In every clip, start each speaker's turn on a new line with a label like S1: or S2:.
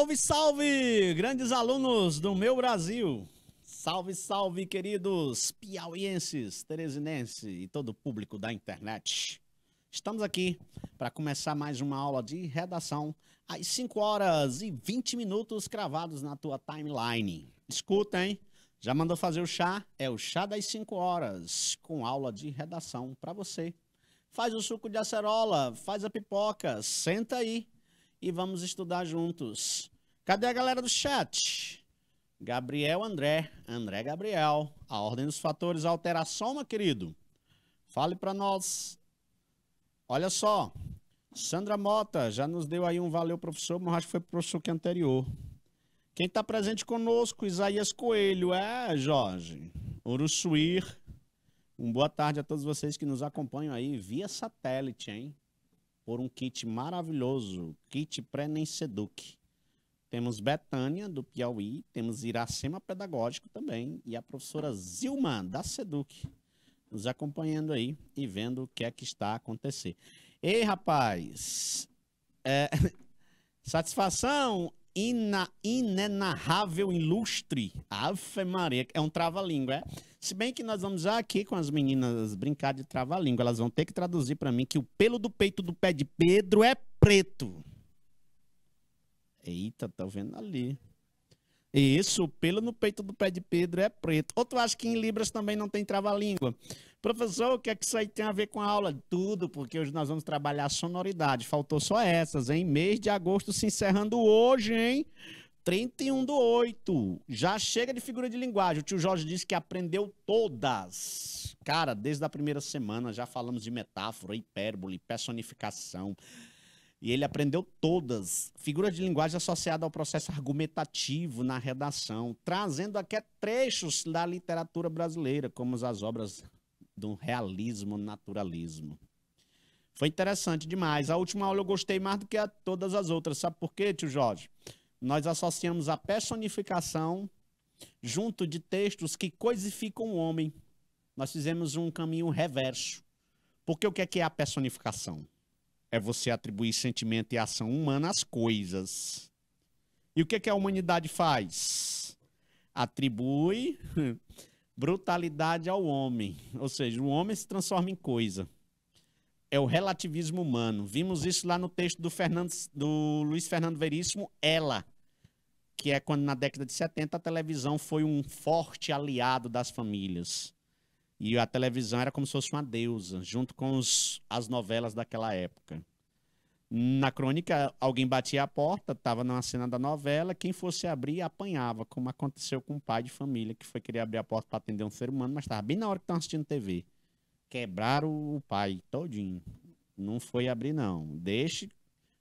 S1: Salve, salve, grandes alunos do meu Brasil. Salve, salve, queridos piauienses, Teresinenses e todo o público da internet. Estamos aqui para começar mais uma aula de redação às 5 horas e 20 minutos cravados na tua timeline. Escuta, hein? Já mandou fazer o chá? É o chá das 5 horas com aula de redação para você. Faz o suco de acerola, faz a pipoca, senta aí e vamos estudar juntos. Cadê a galera do chat? Gabriel André, André Gabriel. A ordem dos fatores altera a soma, querido? Fale para nós. Olha só. Sandra Mota já nos deu aí um valeu, professor, mas acho que foi pro professor que é anterior. Quem está presente conosco, Isaías Coelho. É, Jorge. Uruçuir. Um boa tarde a todos vocês que nos acompanham aí via satélite, hein? por um kit maravilhoso, kit pré-Nenseduc. Temos Betânia, do Piauí, temos Iracema Pedagógico também, e a professora Zilma, da Seduc, nos acompanhando aí e vendo o que é que está a acontecer. Ei, rapaz! É... Satisfação, ina, inenarrável, ilustre. Ave Maria, é um trava-língua, é? Se bem que nós vamos aqui com as meninas brincar de trava-língua, elas vão ter que traduzir para mim que o pelo do peito do pé de Pedro é preto. Eita, tá vendo ali. Isso, pelo no peito do pé de Pedro é preto. Ou tu acha que em Libras também não tem trava-língua? Professor, o que é que isso aí tem a ver com a aula? Tudo, porque hoje nós vamos trabalhar sonoridade. Faltou só essas, hein? Mês de agosto se encerrando hoje, hein? 31 do 8. Já chega de figura de linguagem. O tio Jorge disse que aprendeu todas. Cara, desde a primeira semana já falamos de metáfora, hipérbole, personificação, e ele aprendeu todas. figuras de linguagem associada ao processo argumentativo na redação, trazendo até trechos da literatura brasileira, como as obras do realismo naturalismo. Foi interessante demais. A última aula eu gostei mais do que a todas as outras. Sabe por quê, tio Jorge? Nós associamos a personificação junto de textos que coisificam o homem. Nós fizemos um caminho reverso. Porque o que é, que é a personificação? é você atribuir sentimento e ação humana às coisas. E o que, é que a humanidade faz? Atribui brutalidade ao homem, ou seja, o homem se transforma em coisa. É o relativismo humano. Vimos isso lá no texto do, Fernando, do Luiz Fernando Veríssimo, Ela, que é quando na década de 70 a televisão foi um forte aliado das famílias. E a televisão era como se fosse uma deusa, junto com os, as novelas daquela época. Na crônica, alguém batia a porta, estava numa cena da novela, quem fosse abrir apanhava, como aconteceu com um pai de família que foi querer abrir a porta para atender um ser humano, mas estava bem na hora que estava assistindo TV. Quebraram o pai todinho. Não foi abrir, não. Deixe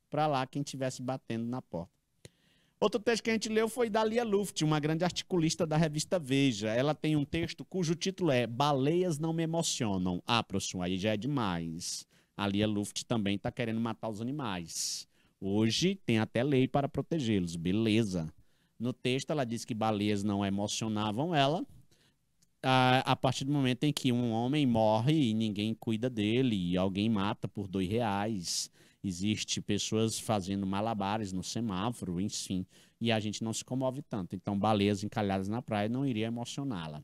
S1: para lá quem estivesse batendo na porta. Outro texto que a gente leu foi da Lia Luft, uma grande articulista da revista Veja. Ela tem um texto cujo título é Baleias não me emocionam. Ah, professor, aí já é demais. A Lia Luft também está querendo matar os animais. Hoje tem até lei para protegê-los. Beleza. No texto ela diz que baleias não emocionavam ela. A, a, partir do momento em que um homem morre e ninguém cuida dele, e alguém mata por dois reais, existe pessoas fazendo malabares no semáforo, enfim, e a gente não se comove tanto. Então, baleias encalhadas na praia não iria emocioná-la.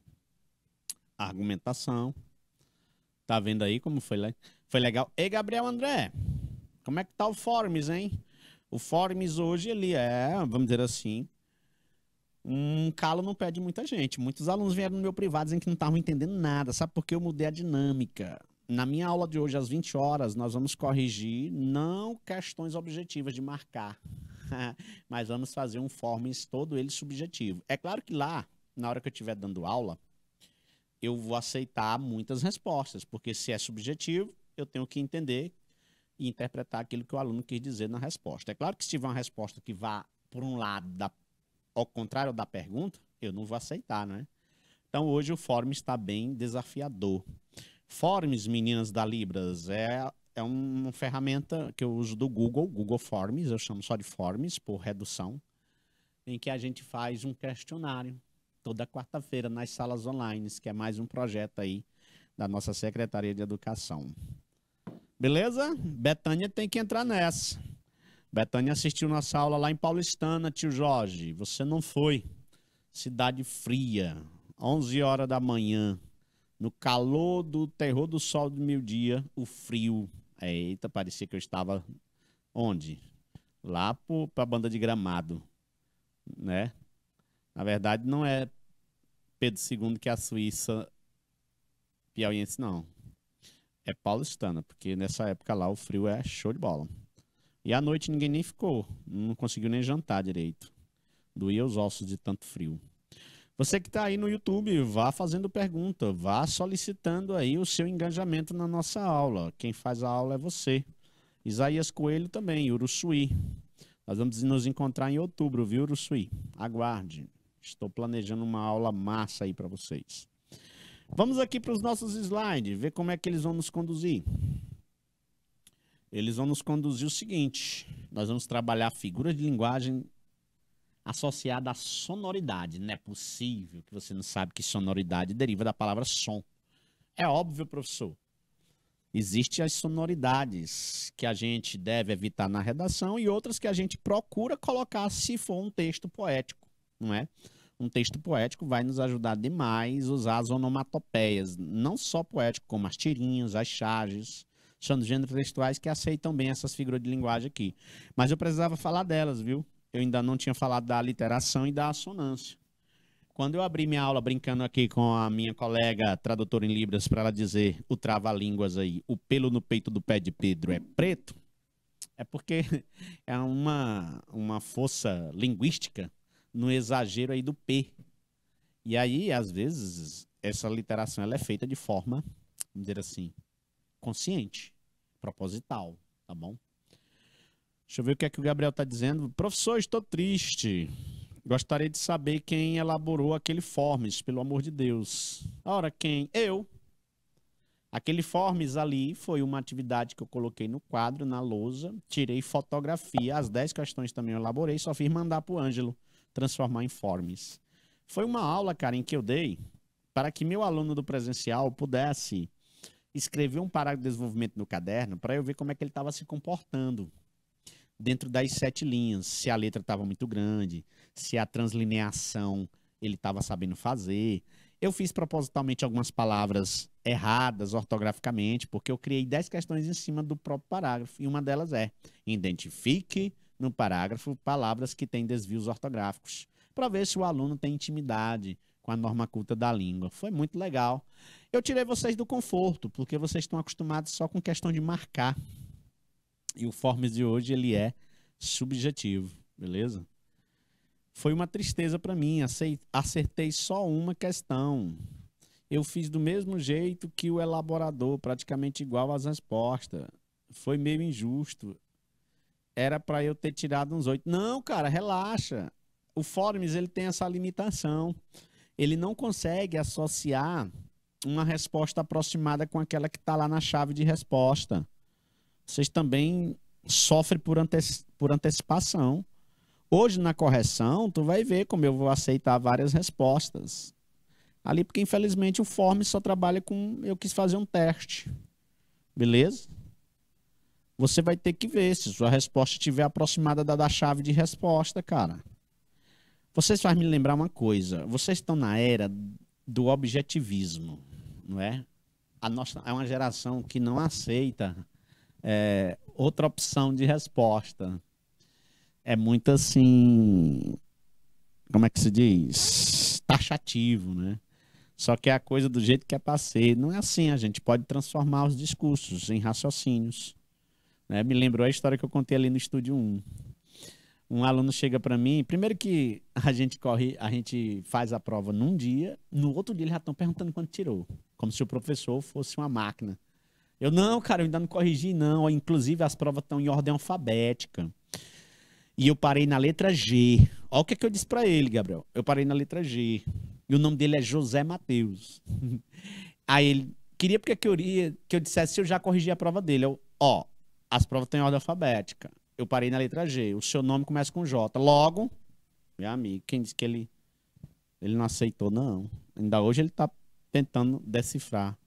S1: Argumentação. Tá vendo aí como foi, le... foi legal? Ei, Gabriel André, como é que tá o Formes, hein? O Formes hoje, ele é, vamos dizer assim, um calo não pé de muita gente. Muitos alunos vieram no meu privado dizendo que não estavam entendendo nada. Sabe por que eu mudei a dinâmica? na minha aula de hoje, às 20 horas, nós vamos corrigir não questões objetivas de marcar, mas vamos fazer um fórum todo ele subjetivo. É claro que lá, na hora que eu estiver dando aula, eu vou aceitar muitas respostas, porque se é subjetivo, eu tenho que entender e interpretar aquilo que o aluno quis dizer na resposta. É claro que se tiver uma resposta que vá por um lado da, ao contrário da pergunta, eu não vou aceitar, né? Então hoje o fórum está bem desafiador. Forms, meninas da Libras, é, é uma ferramenta que eu uso do Google, Google Forms, eu chamo só de Forms, por redução, em que a gente faz um questionário toda quarta-feira nas salas online, que é mais um projeto aí da nossa Secretaria de Educação. Beleza? Betânia tem que entrar nessa. Betânia assistiu nossa aula lá em Paulistana, tio Jorge. Você não foi. Cidade Fria, 11 horas da manhã. No calor do terror do sol do meio-dia, o frio. Eita, parecia que eu estava onde? Lá para a banda de gramado, né? Na verdade, não é Pedro II que é a Suíça piauiense, não. É paulistana, porque nessa época lá o frio é show de bola. E à noite ninguém nem ficou, não conseguiu nem jantar direito. Doía os ossos de tanto frio. Você que está aí no YouTube, vá fazendo pergunta, vá solicitando aí o seu engajamento na nossa aula. Quem faz a aula é você. Isaías Coelho também, Uruçuí. Nós vamos nos encontrar em outubro, viu, Uruçuí? Aguarde. Estou planejando uma aula massa aí para vocês. Vamos aqui para os nossos slides, ver como é que eles vão nos conduzir. Eles vão nos conduzir o seguinte: nós vamos trabalhar figuras de linguagem associada à sonoridade. Não é possível que você não sabe que sonoridade deriva da palavra som. É óbvio, professor. Existem as sonoridades que a gente deve evitar na redação e outras que a gente procura colocar se for um texto poético, não é? Um texto poético vai nos ajudar demais usar as onomatopeias, não só poético, como as tirinhas, as charges, são gêneros textuais que aceitam bem essas figuras de linguagem aqui. Mas eu precisava falar delas, viu? eu ainda não tinha falado da literação e da assonância. Quando eu abri minha aula brincando aqui com a minha colega tradutora em Libras para ela dizer o trava-línguas aí, o pelo no peito do pé de Pedro é preto, é porque é uma, uma força linguística no exagero aí do P. E aí, às vezes, essa literação ela é feita de forma, vamos dizer assim, consciente, proposital, tá bom? Deixa eu ver o que é que o Gabriel está dizendo. Professor, estou triste. Gostaria de saber quem elaborou aquele Forms, pelo amor de Deus. Ora, quem? Eu. Aquele Forms ali foi uma atividade que eu coloquei no quadro, na lousa. Tirei fotografia. As 10 questões também eu elaborei. Só fiz mandar para o Ângelo transformar em Forms. Foi uma aula, cara, em que eu dei para que meu aluno do presencial pudesse escrever um parágrafo de desenvolvimento no caderno para eu ver como é que ele estava se comportando dentro das sete linhas, se a letra estava muito grande, se a translineação ele estava sabendo fazer. Eu fiz propositalmente algumas palavras erradas ortograficamente, porque eu criei dez questões em cima do próprio parágrafo, e uma delas é: identifique no parágrafo palavras que têm desvios ortográficos, para ver se o aluno tem intimidade com a norma culta da língua. Foi muito legal. Eu tirei vocês do conforto, porque vocês estão acostumados só com questão de marcar. E o Forms de hoje ele é subjetivo, beleza? Foi uma tristeza para mim, acertei só uma questão. Eu fiz do mesmo jeito que o elaborador, praticamente igual às respostas. Foi meio injusto. Era para eu ter tirado uns oito. Não, cara, relaxa. O Forms ele tem essa limitação. Ele não consegue associar uma resposta aproximada com aquela que está lá na chave de resposta vocês também sofrem por, por antecipação. Hoje, na correção, tu vai ver como eu vou aceitar várias respostas. Ali, porque infelizmente o form só trabalha com eu quis fazer um teste. Beleza? Você vai ter que ver se sua resposta estiver aproximada da da chave de resposta, cara. Vocês fazem me lembrar uma coisa. Vocês estão na era do objetivismo, não é? A nossa é uma geração que não aceita é, outra opção de resposta. É muito assim. Como é que se diz? Taxativo, né? Só que é a coisa do jeito que é passei Não é assim, a gente pode transformar os discursos em raciocínios. Né? Me lembrou a história que eu contei ali no estúdio 1. Um aluno chega para mim, primeiro que a gente corre, a gente faz a prova num dia, no outro dia eles já estão perguntando quanto tirou, como se o professor fosse uma máquina eu, não, cara, eu ainda não corrigi, não. Inclusive, as provas estão em ordem alfabética. E eu parei na letra G. Olha o que, é que eu disse para ele, Gabriel. Eu parei na letra G. E o nome dele é José Mateus. Aí ele queria porque que eu, que eu dissesse se eu já corrigi a prova dele. Eu, ó, as provas estão em ordem alfabética. Eu parei na letra G. O seu nome começa com J. Logo, meu amigo, quem disse que ele, ele não aceitou, não. Ainda hoje ele está tentando decifrar.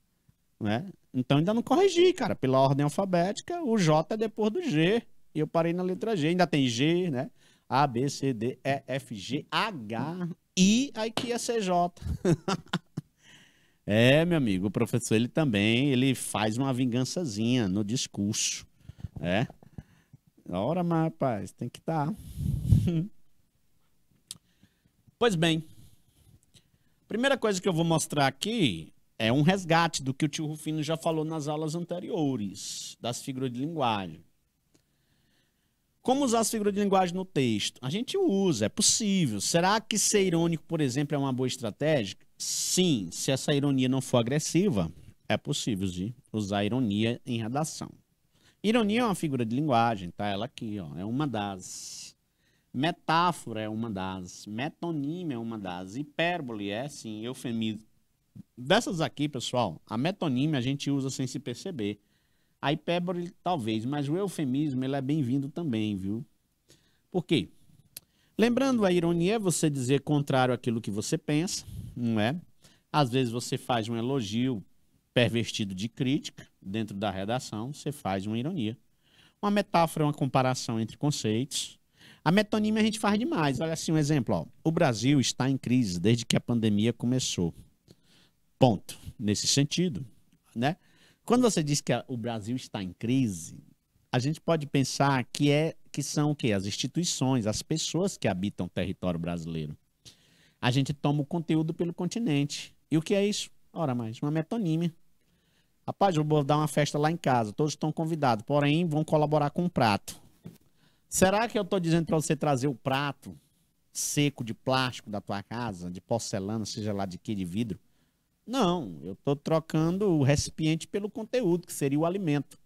S1: Né? Então ainda não corrigi, cara. Pela ordem alfabética, o J é depois do G. E eu parei na letra G. Ainda tem G, né? A, B, C, D, E, F, G, H, I, aí que ia ser J. é, meu amigo, o professor, ele também, ele faz uma vingançazinha no discurso, é. Ora, mas, rapaz, tem que estar. Tá. pois bem, primeira coisa que eu vou mostrar aqui é um resgate do que o tio Rufino já falou nas aulas anteriores, das figuras de linguagem. Como usar as figuras de linguagem no texto? A gente usa, é possível. Será que ser irônico, por exemplo, é uma boa estratégia? Sim, se essa ironia não for agressiva, é possível de usar ironia em redação. Ironia é uma figura de linguagem, tá? Ela aqui, ó, é uma das. Metáfora é uma das. Metonímia é uma das. Hipérbole é, sim, eufemismo Dessas aqui, pessoal, a metonímia a gente usa sem se perceber. A hipérbole, talvez, mas o eufemismo ele é bem-vindo também, viu? Por quê? Lembrando, a ironia é você dizer contrário àquilo que você pensa, não é? Às vezes você faz um elogio pervertido de crítica dentro da redação, você faz uma ironia. Uma metáfora é uma comparação entre conceitos. A metonímia a gente faz demais. Olha assim um exemplo, ó. O Brasil está em crise desde que a pandemia começou. Ponto. Nesse sentido, né? Quando você diz que o Brasil está em crise, a gente pode pensar que é que são quê? as instituições, as pessoas que habitam o território brasileiro. A gente toma o conteúdo pelo continente. E o que é isso? Ora, mais uma metonímia. Rapaz, eu vou dar uma festa lá em casa, todos estão convidados, porém vão colaborar com um prato. Será que eu estou dizendo para você trazer o prato seco de plástico da tua casa, de porcelana, seja lá de que, de vidro, não, eu estou trocando o recipiente pelo conteúdo, que seria o alimento.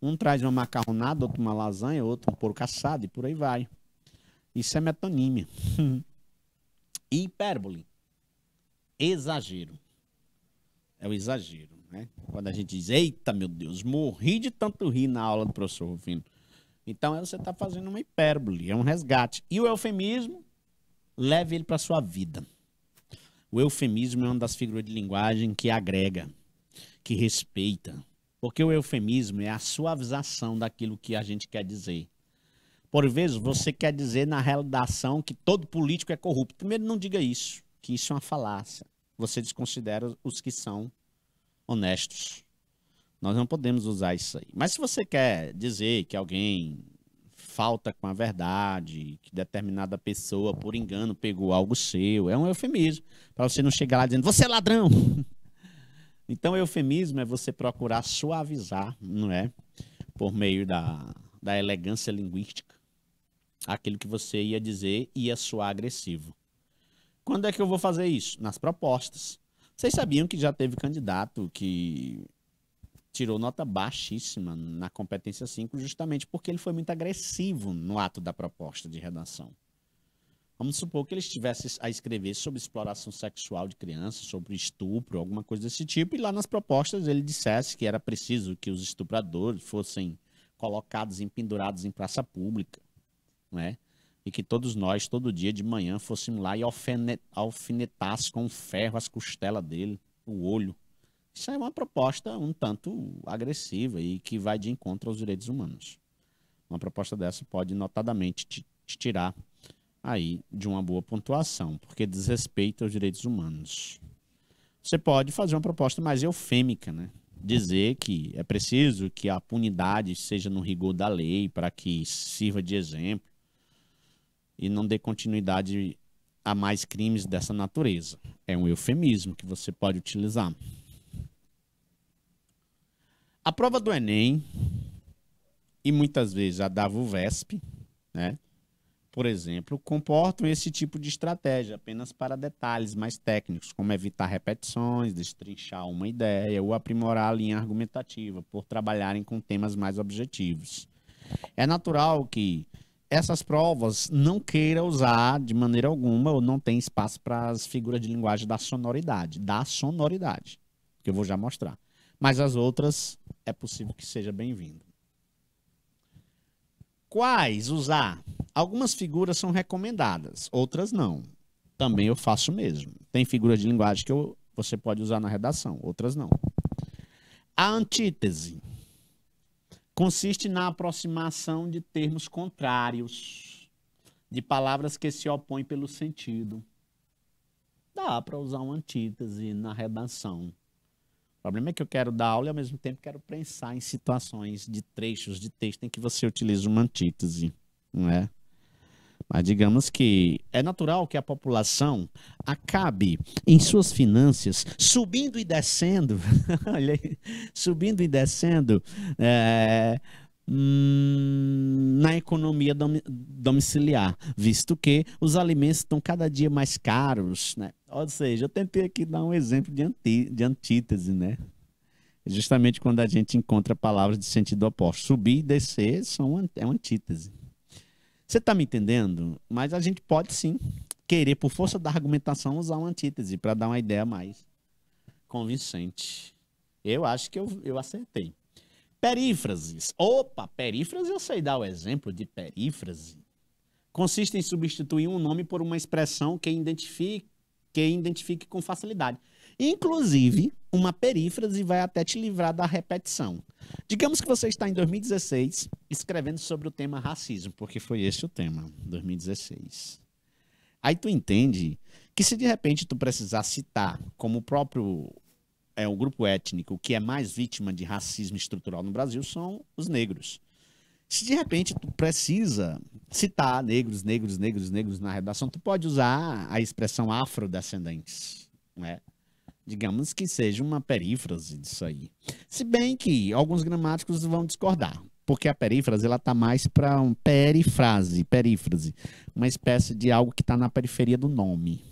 S1: Um traz uma macarronada, outro uma lasanha, outro um porco assado e por aí vai. Isso é metonímia. hipérbole. Exagero. É o exagero, né? Quando a gente diz, eita, meu Deus, morri de tanto rir na aula do professor Rufino. Então você está fazendo uma hipérbole, é um resgate. E o eufemismo, leve ele para sua vida. O eufemismo é uma das figuras de linguagem que agrega, que respeita. Porque o eufemismo é a suavização daquilo que a gente quer dizer. Por vezes, você quer dizer na redação que todo político é corrupto. Primeiro, não diga isso, que isso é uma falácia. Você desconsidera os que são honestos. Nós não podemos usar isso aí. Mas se você quer dizer que alguém falta com a verdade, que determinada pessoa, por engano, pegou algo seu. É um eufemismo. Para você não chegar lá dizendo, você é ladrão. Então, eufemismo é você procurar suavizar, não é? Por meio da, da elegância linguística. Aquilo que você ia dizer ia soar agressivo. Quando é que eu vou fazer isso? Nas propostas. Vocês sabiam que já teve candidato que tirou nota baixíssima na competência 5, justamente porque ele foi muito agressivo no ato da proposta de redação. Vamos supor que ele estivesse a escrever sobre exploração sexual de crianças, sobre estupro, alguma coisa desse tipo, e lá nas propostas ele dissesse que era preciso que os estupradores fossem colocados em pendurados em praça pública, né? E que todos nós, todo dia de manhã, fôssemos lá e alfinetássemos com ferro as costelas dele, o olho. Isso é uma proposta um tanto agressiva e que vai de encontro aos direitos humanos. Uma proposta dessa pode notadamente te, te tirar aí de uma boa pontuação, porque desrespeita os direitos humanos. Você pode fazer uma proposta mais eufêmica, né? Dizer que é preciso que a punidade seja no rigor da lei para que sirva de exemplo e não dê continuidade a mais crimes dessa natureza. É um eufemismo que você pode utilizar. A prova do Enem, e muitas vezes a da VUVESP, né? por exemplo, comportam esse tipo de estratégia apenas para detalhes mais técnicos, como evitar repetições, destrinchar uma ideia ou aprimorar a linha argumentativa, por trabalharem com temas mais objetivos. É natural que essas provas não queira usar de maneira alguma ou não tem espaço para as figuras de linguagem da sonoridade, da sonoridade, que eu vou já mostrar mas as outras é possível que seja bem-vindo. Quais usar? Algumas figuras são recomendadas, outras não. Também eu faço mesmo. Tem figuras de linguagem que eu, você pode usar na redação, outras não. A antítese consiste na aproximação de termos contrários, de palavras que se opõem pelo sentido. Dá para usar uma antítese na redação. O problema é que eu quero dar aula e ao mesmo tempo quero pensar em situações de trechos de texto em que você utiliza uma antítese, não é? Mas digamos que é natural que a população acabe em suas finanças subindo e descendo, olha aí, subindo e descendo é, Hum, na economia domiciliar, visto que os alimentos estão cada dia mais caros, né? Ou seja, eu tentei aqui dar um exemplo de, anti, de antítese, né? Justamente quando a gente encontra palavras de sentido oposto. Subir e descer são, é uma antítese. Você está me entendendo? Mas a gente pode sim querer, por força da argumentação, usar uma antítese para dar uma ideia mais convincente. Eu acho que eu, eu acertei. Perífrases. Opa, perífrase, eu sei dar o exemplo de perífrase. Consiste em substituir um nome por uma expressão que identifique, que identifique com facilidade. Inclusive, uma perífrase vai até te livrar da repetição. Digamos que você está em 2016 escrevendo sobre o tema racismo, porque foi esse o tema, 2016. Aí tu entende que se de repente tu precisar citar, como o próprio é, o grupo étnico que é mais vítima de racismo estrutural no Brasil são os negros. Se de repente tu precisa citar negros, negros, negros, negros na redação, tu pode usar a expressão afrodescendentes, né? Digamos que seja uma perífrase disso aí. Se bem que alguns gramáticos vão discordar, porque a perífrase ela tá mais para um perifrase, perífrase, uma espécie de algo que está na periferia do nome.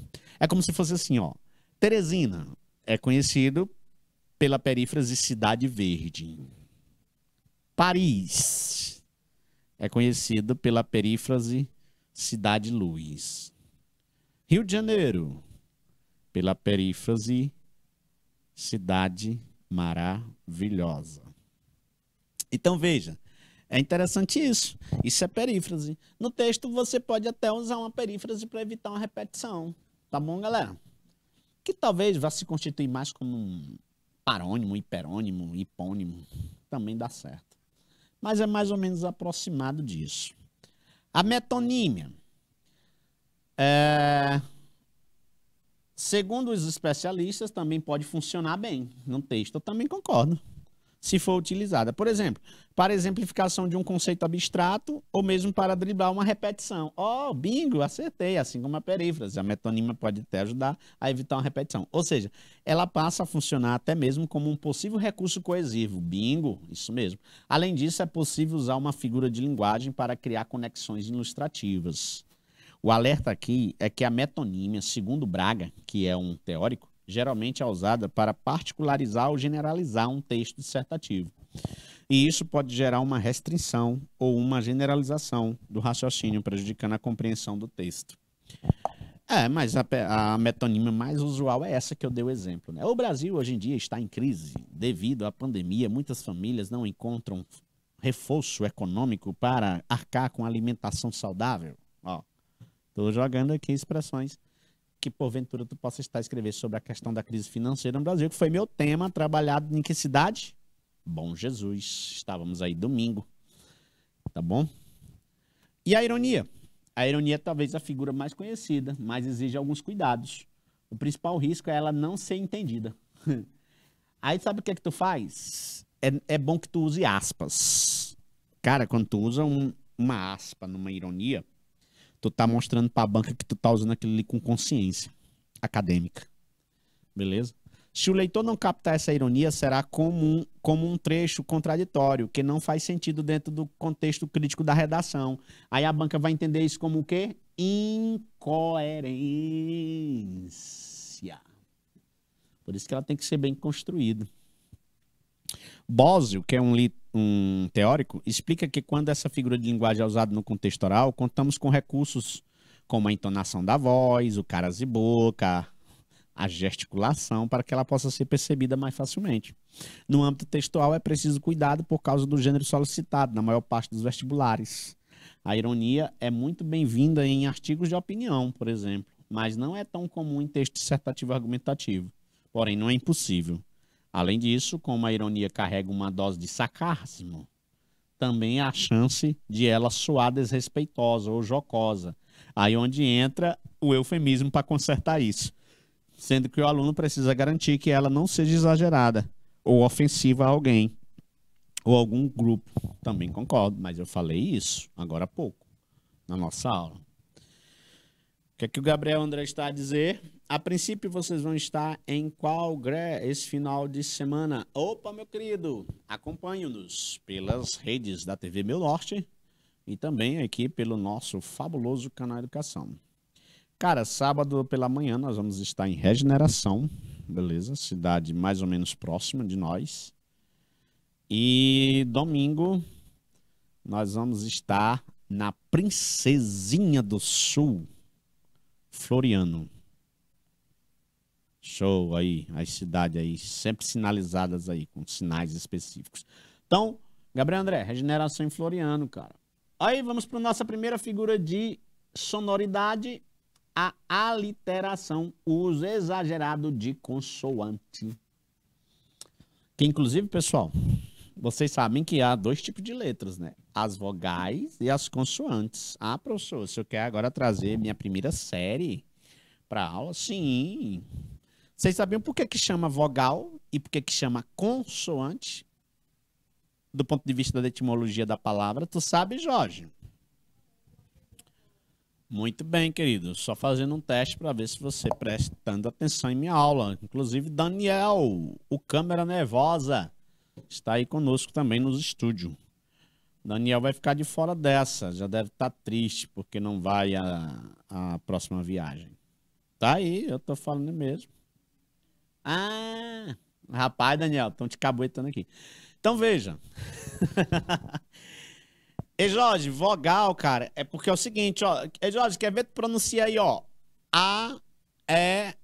S1: É como se fosse assim, ó, Teresina, é conhecido pela perífrase Cidade Verde. Paris é conhecido pela perífrase Cidade Luz. Rio de Janeiro, pela perífrase Cidade Maravilhosa. Então veja, é interessante isso. Isso é perífrase. No texto você pode até usar uma perífrase para evitar uma repetição. Tá bom, galera? que talvez vá se constituir mais como um parônimo, hiperônimo, hipônimo, também dá certo. Mas é mais ou menos aproximado disso. A metonímia. É... Segundo os especialistas, também pode funcionar bem no texto. Eu também concordo se for utilizada. Por exemplo, para exemplificação de um conceito abstrato ou mesmo para driblar uma repetição. Oh, bingo, acertei, assim como a perífrase. A metonímia pode até ajudar a evitar uma repetição. Ou seja, ela passa a funcionar até mesmo como um possível recurso coesivo. Bingo, isso mesmo. Além disso, é possível usar uma figura de linguagem para criar conexões ilustrativas. O alerta aqui é que a metonímia, segundo Braga, que é um teórico, geralmente é usada para particularizar ou generalizar um texto dissertativo. E isso pode gerar uma restrição ou uma generalização do raciocínio, prejudicando a compreensão do texto. É, mas a, a metonímia mais usual é essa que eu dei o exemplo. Né? O Brasil hoje em dia está em crise devido à pandemia. Muitas famílias não encontram reforço econômico para arcar com alimentação saudável. Ó, tô jogando aqui expressões que porventura tu possa estar escrevendo sobre a questão da crise financeira no Brasil, que foi meu tema, trabalhado em que cidade? Bom Jesus. Estávamos aí domingo. Tá bom? E a ironia? A ironia é talvez a figura mais conhecida, mas exige alguns cuidados. O principal risco é ela não ser entendida. Aí sabe o que é que tu faz? É, é bom que tu use aspas. Cara, quando tu usa um, uma aspa numa ironia, tu tá mostrando para a banca que tu tá usando aquilo ali com consciência acadêmica. Beleza? Se o leitor não captar essa ironia, será como um, como um trecho contraditório, que não faz sentido dentro do contexto crítico da redação. Aí a banca vai entender isso como o quê? Incoerência. Por isso que ela tem que ser bem construída. Bosio, que é um, um, teórico, explica que quando essa figura de linguagem é usada no contexto oral, contamos com recursos como a entonação da voz, o caras e boca, a gesticulação, para que ela possa ser percebida mais facilmente. No âmbito textual, é preciso cuidado por causa do gênero solicitado na maior parte dos vestibulares. A ironia é muito bem-vinda em artigos de opinião, por exemplo, mas não é tão comum em texto dissertativo argumentativo. Porém, não é impossível. Além disso, como a ironia carrega uma dose de sarcasmo, também há a chance de ela soar desrespeitosa ou jocosa. Aí onde entra o eufemismo para consertar isso. Sendo que o aluno precisa garantir que ela não seja exagerada ou ofensiva a alguém ou algum grupo. Também concordo, mas eu falei isso agora há pouco, na nossa aula. O que é que o Gabriel André está a dizer? a princípio vocês vão estar em qual gré esse final de semana? Opa, meu querido, acompanhe-nos pelas redes da TV Meu Norte e também aqui pelo nosso fabuloso canal Educação. Cara, sábado pela manhã nós vamos estar em Regeneração, beleza? Cidade mais ou menos próxima de nós. E domingo nós vamos estar na Princesinha do Sul, Floriano. Show aí, as cidades aí, sempre sinalizadas aí, com sinais específicos. Então, Gabriel André, regeneração em Floriano, cara. Aí vamos para nossa primeira figura de sonoridade, a aliteração, o uso exagerado de consoante. Que inclusive, pessoal, vocês sabem que há dois tipos de letras, né? As vogais e as consoantes. Ah, professor, se eu quer agora trazer minha primeira série para aula, sim. Vocês sabiam por que, que chama vogal e por que, que chama consoante? Do ponto de vista da etimologia da palavra, tu sabe, Jorge? Muito bem, querido. Só fazendo um teste para ver se você prestando atenção em minha aula. Inclusive, Daniel, o câmera nervosa, está aí conosco também nos estúdios. Daniel vai ficar de fora dessa. Já deve estar tá triste porque não vai a, a próxima viagem. Tá aí, eu tô falando mesmo. Ah, rapaz, Daniel, estão te caboetando aqui. Então veja. e Jorge, vogal, cara, é porque é o seguinte, ó. Ei, Jorge, quer ver tu pronuncia aí, ó. A, E,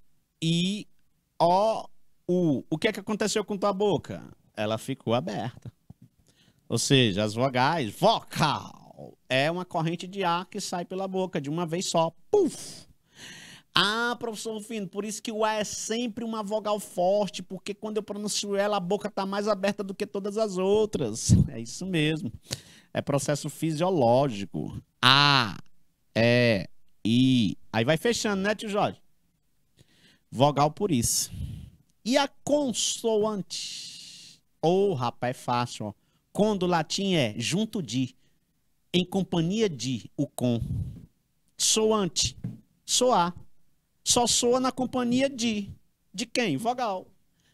S1: I, O, U. O que é que aconteceu com tua boca? Ela ficou aberta. Ou seja, as vogais, vocal, é uma corrente de ar que sai pela boca de uma vez só. Puf! Ah, professor Rufino, por isso que o A é sempre uma vogal forte, porque quando eu pronuncio ela, a boca está mais aberta do que todas as outras. É isso mesmo. É processo fisiológico. A, E, I. Aí vai fechando, né, tio Jorge? Vogal por isso. E a consoante? Ô, oh, rapaz, é fácil, ó. o latim é junto de, em companhia de, o com. Soante, soar só soa na companhia de. De quem? Vogal.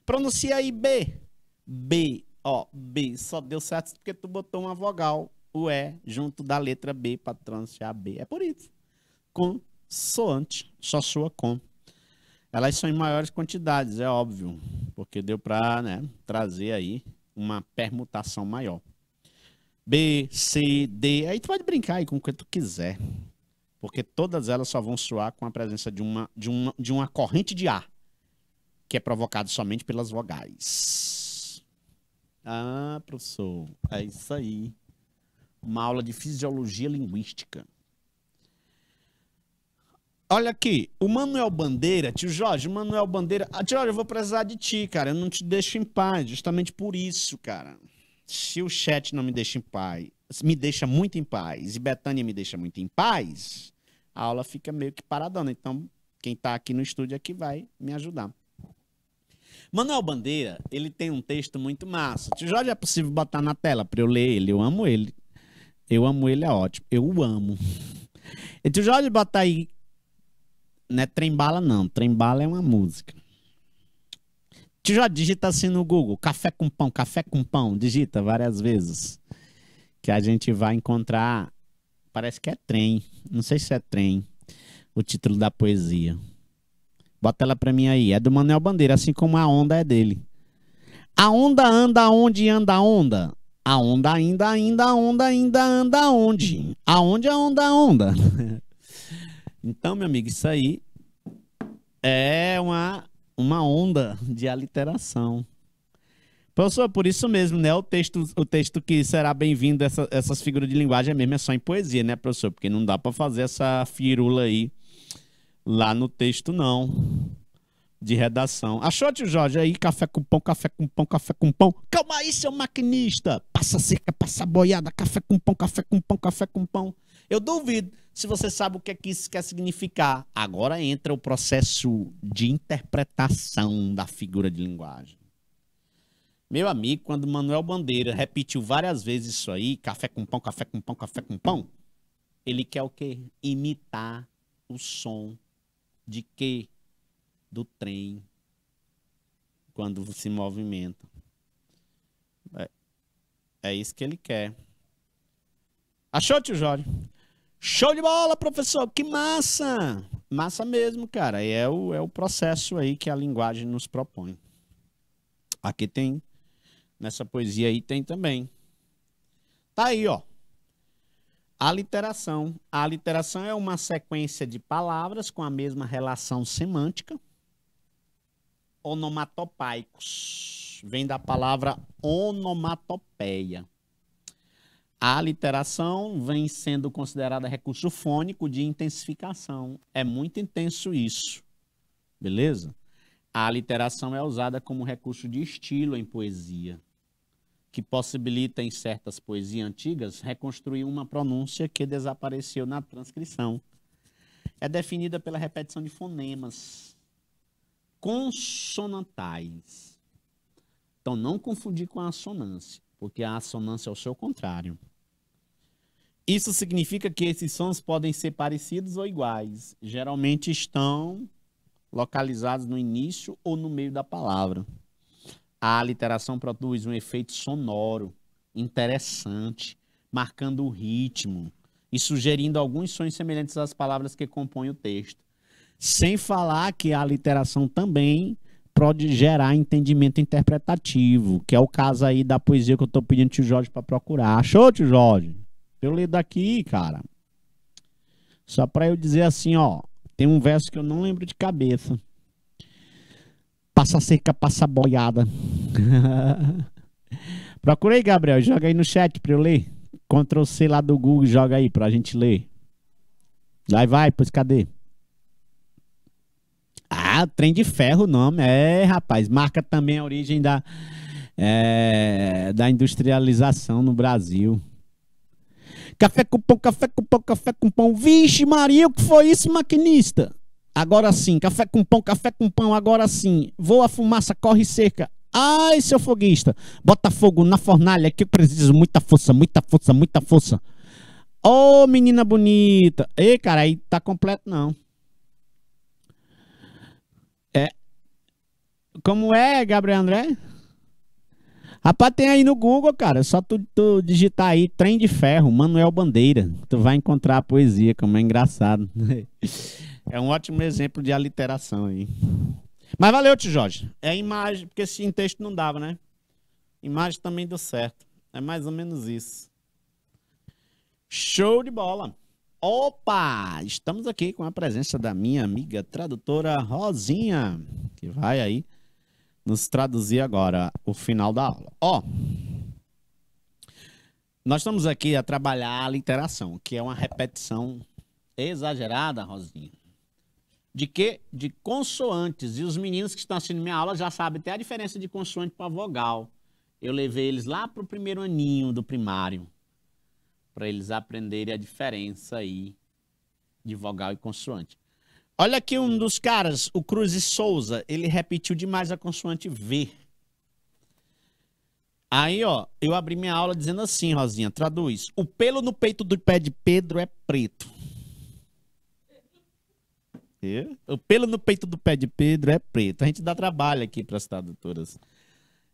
S1: Pronuncia aí B. B, ó, B. Só deu certo porque tu botou uma vogal, o E, junto da letra B para transear B. É por isso. Consoante só soa com. Elas são em maiores quantidades, é óbvio, porque deu para né, trazer aí uma permutação maior. B, C, D. Aí tu pode brincar aí com o que tu quiser. Porque todas elas só vão soar com a presença de uma, de uma, de uma corrente de ar, que é provocada somente pelas vogais. Ah, professor, é isso aí. Uma aula de fisiologia linguística. Olha aqui, o Manuel Bandeira, tio Jorge, o Manuel Bandeira. Ah, tio Jorge, eu vou precisar de ti, cara. Eu não te deixo em paz, justamente por isso, cara. Se o chat não me deixa em paz, me deixa muito em paz, e Betânia me deixa muito em paz, a aula fica meio que paradona. Então, quem está aqui no estúdio aqui é vai me ajudar. Manuel Bandeira, ele tem um texto muito massa. Tio Jorge, é possível botar na tela para eu ler ele. Eu amo ele. Eu amo ele, é ótimo. Eu o amo. E tio Jorge, botar aí. Não é trembala, não. Trembala é uma música. Tio Jorge, digita assim no Google: café com pão, café com pão. Digita várias vezes. Que a gente vai encontrar Parece que é trem. Não sei se é trem. O título da poesia. Bota ela pra mim aí. É do Manuel Bandeira, assim como a onda é dele. A onda anda onde anda a onda. A onda ainda, ainda, a onda ainda anda onde? Aonde a onda onda? então, meu amigo, isso aí é uma, uma onda de aliteração. Professor, por isso mesmo, né? O texto, o texto que será bem-vindo, essa, essas figuras de linguagem é mesmo é só em poesia, né, professor? Porque não dá para fazer essa firula aí lá no texto, não. De redação. Achou, tio Jorge? Aí, café com pão, café com pão, café com pão. Calma aí, seu maquinista! Passa seca, passa boiada, café com pão, café com pão, café com pão. Eu duvido se você sabe o que, é que isso quer significar. Agora entra o processo de interpretação da figura de linguagem. Meu amigo, quando Manuel Bandeira repetiu várias vezes isso aí, café com pão, café com pão, café com pão, ele quer o quê? Imitar o som de quê? Do trem quando se movimenta. É, é isso que ele quer. Achou, tio Jorge? Show de bola, professor! Que massa! Massa mesmo, cara. E é o, é o processo aí que a linguagem nos propõe. Aqui tem Nessa poesia aí tem também. Tá aí, ó. a literação A literação é uma sequência de palavras com a mesma relação semântica. Onomatopaicos. Vem da palavra onomatopeia. A literação vem sendo considerada recurso fônico de intensificação. É muito intenso isso. Beleza? A literação é usada como recurso de estilo em poesia que possibilita em certas poesias antigas reconstruir uma pronúncia que desapareceu na transcrição. É definida pela repetição de fonemas consonantais. Então não confundir com a assonância, porque a assonância é o seu contrário. Isso significa que esses sons podem ser parecidos ou iguais. Geralmente estão localizados no início ou no meio da palavra. A literação produz um efeito sonoro interessante, marcando o ritmo e sugerindo alguns sons semelhantes às palavras que compõem o texto. Sem falar que a literação também pode gerar entendimento interpretativo, que é o caso aí da poesia que eu estou pedindo tio Jorge para procurar. Achou, tio Jorge? Eu li daqui, cara. Só para eu dizer assim, ó, tem um verso que eu não lembro de cabeça. Passa seca, passa boiada. Procura aí, Gabriel. Joga aí no chat pra eu ler. Ctrl C lá do Google, joga aí pra gente ler. Vai, vai, pois cadê? Ah, trem de ferro o nome. É, rapaz. Marca também a origem da, é, da industrialização no Brasil. Café com pão, café com pão, café com pão. Vixe, Maria, o que foi isso, maquinista? Agora sim, café com pão, café com pão, agora sim. Voa a fumaça, corre cerca. Ai, seu foguista, bota fogo na fornalha que eu preciso muita força, muita força, muita força. Ô, oh, menina bonita. Ei, cara, aí tá completo não. É. Como é, Gabriel André? Rapaz, tem aí no Google, cara. É só tu, tu digitar aí Trem de Ferro, Manuel Bandeira. Tu vai encontrar a poesia, como é engraçado. É um ótimo exemplo de aliteração aí. Mas valeu, tio Jorge. É imagem, porque se em texto não dava, né? Imagem também deu certo. É mais ou menos isso. Show de bola. Opa! Estamos aqui com a presença da minha amiga tradutora Rosinha, que vai aí nos traduzir agora o final da aula. Ó, nós estamos aqui a trabalhar a literação, que é uma repetição exagerada, Rosinha de que de consoantes. E os meninos que estão assistindo minha aula já sabem até a diferença de consoante para vogal. Eu levei eles lá para o primeiro aninho do primário, para eles aprenderem a diferença aí de vogal e consoante. Olha aqui um dos caras, o Cruz Souza, ele repetiu demais a consoante V. Aí, ó, eu abri minha aula dizendo assim, Rosinha, traduz. O pelo no peito do pé de Pedro é preto. O pelo no peito do pé de Pedro é preto. A gente dá trabalho aqui para as tradutoras.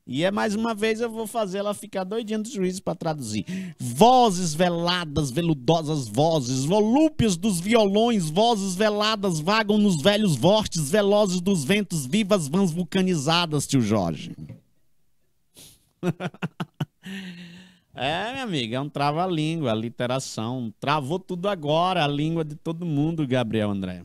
S1: E é mais uma vez eu vou fazer ela ficar doidinha dos juízes para traduzir. Vozes veladas, veludosas vozes, volúpios dos violões, vozes veladas vagam nos velhos vortes velozes dos ventos, vivas vãs vulcanizadas, tio Jorge. é, minha amiga, é um trava-língua, literação. Travou tudo agora, a língua de todo mundo, Gabriel André.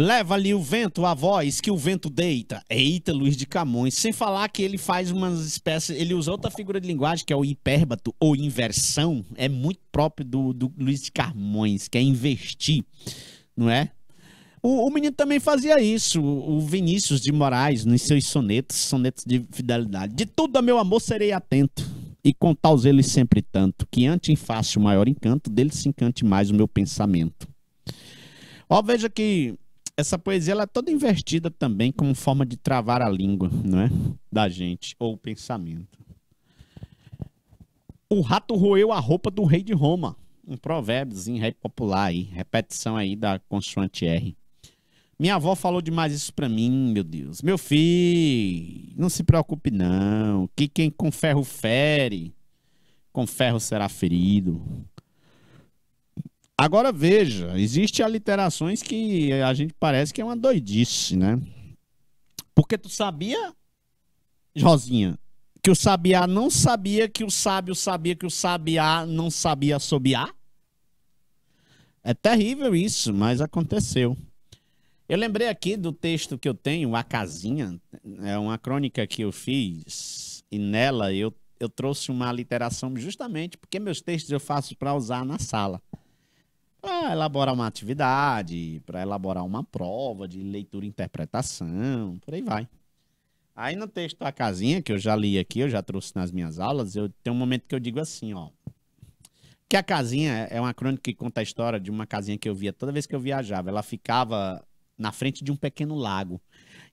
S1: Leva-lhe o vento a voz que o vento deita. Eita, Luiz de Camões. Sem falar que ele faz umas espécies. Ele usa outra figura de linguagem que é o hipérbato ou inversão. É muito próprio do, do Luiz de Camões, que é investir, não é? O, o menino também fazia isso. O Vinícius de Moraes, nos seus sonetos, sonetos de fidelidade. De tudo, meu amor, serei atento e com os eles sempre tanto, que ante em face o maior encanto, dele se encante mais o meu pensamento. Ó, veja que essa poesia ela é toda invertida também como forma de travar a língua, não é? Da gente ou o pensamento. O rato roeu a roupa do rei de Roma. Um provérbiozinho rei popular aí, repetição aí da consoante R. Minha avó falou demais isso pra mim, meu Deus. Meu filho, não se preocupe não, que quem com ferro fere, com ferro será ferido. Agora veja, existe aliterações que a gente parece que é uma doidice, né? Porque tu sabia, Rosinha, que o sabiá não sabia que o sábio sabia que o sabiá não sabia sobiar? É terrível isso, mas aconteceu. Eu lembrei aqui do texto que eu tenho, A Casinha, é uma crônica que eu fiz, e nela eu, eu trouxe uma aliteração justamente porque meus textos eu faço para usar na sala para elaborar uma atividade, para elaborar uma prova de leitura e interpretação, por aí vai. Aí no texto A Casinha, que eu já li aqui, eu já trouxe nas minhas aulas, eu tem um momento que eu digo assim, ó. Que a casinha é, é uma crônica que conta a história de uma casinha que eu via toda vez que eu viajava. Ela ficava na frente de um pequeno lago.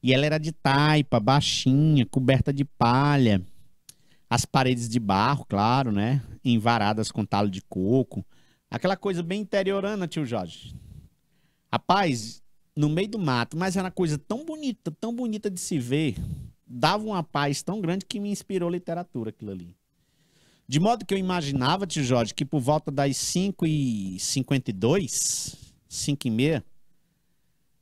S1: E ela era de taipa, baixinha, coberta de palha. As paredes de barro, claro, né? Envaradas com talo de coco. Aquela coisa bem interiorana, tio Jorge. Rapaz, no meio do mato, mas era uma coisa tão bonita, tão bonita de se ver, dava uma paz tão grande que me inspirou literatura aquilo ali. De modo que eu imaginava, tio Jorge, que por volta das 5h52, 5 e meia,